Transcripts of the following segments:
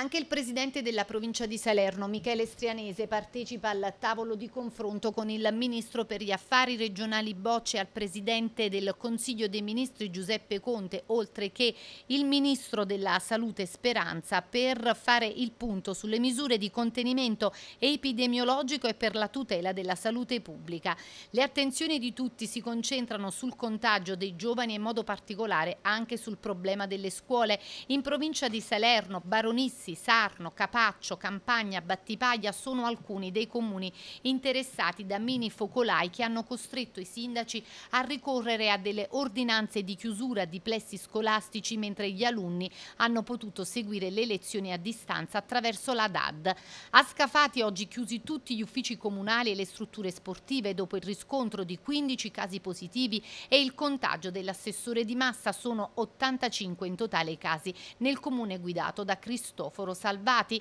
Anche il presidente della provincia di Salerno, Michele Strianese, partecipa al tavolo di confronto con il ministro per gli affari regionali Bocce al presidente del Consiglio dei Ministri Giuseppe Conte, oltre che il ministro della Salute Speranza, per fare il punto sulle misure di contenimento epidemiologico e per la tutela della salute pubblica. Le attenzioni di tutti si concentrano sul contagio dei giovani e in modo particolare anche sul problema delle scuole. In provincia di Salerno, Baronissima, Brindisi, Sarno, Capaccio, Campagna, Battipaglia sono alcuni dei comuni interessati da mini focolai che hanno costretto i sindaci a ricorrere a delle ordinanze di chiusura di plessi scolastici mentre gli alunni hanno potuto seguire le lezioni a distanza attraverso la DAD. A Scafati oggi chiusi tutti gli uffici comunali e le strutture sportive dopo il riscontro di 15 casi positivi e il contagio dell'assessore di massa sono 85 in totale i casi nel comune guidato da Cristoforo semaforo salvati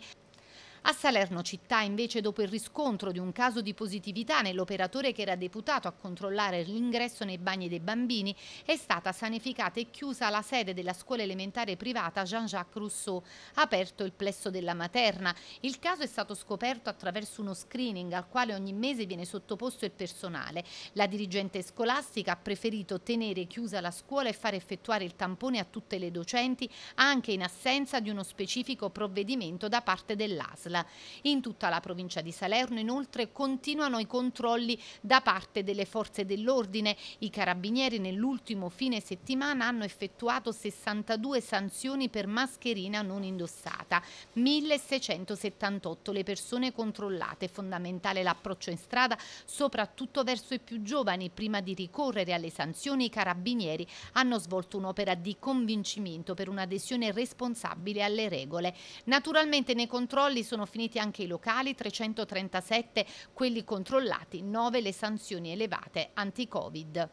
a Salerno città invece dopo il riscontro di un caso di positività nell'operatore che era deputato a controllare l'ingresso nei bagni dei bambini è stata sanificata e chiusa la sede della scuola elementare privata Jean-Jacques Rousseau, aperto il plesso della materna. Il caso è stato scoperto attraverso uno screening al quale ogni mese viene sottoposto il personale. La dirigente scolastica ha preferito tenere chiusa la scuola e far effettuare il tampone a tutte le docenti anche in assenza di uno specifico provvedimento da parte dell'AS. ASLA. In tutta la provincia di Salerno inoltre continuano i controlli da parte delle forze dell'ordine. I carabinieri nell'ultimo fine settimana hanno effettuato 62 sanzioni per mascherina non indossata, 1678 le persone controllate. Fondamentale l'approccio in strada, soprattutto verso i più giovani. Prima di ricorrere alle sanzioni i carabinieri hanno svolto un'opera di convincimento per un'adesione responsabile alle regole. Naturalmente nei controlli sono sono finiti anche i locali, 337 quelli controllati, 9 le sanzioni elevate anti-Covid.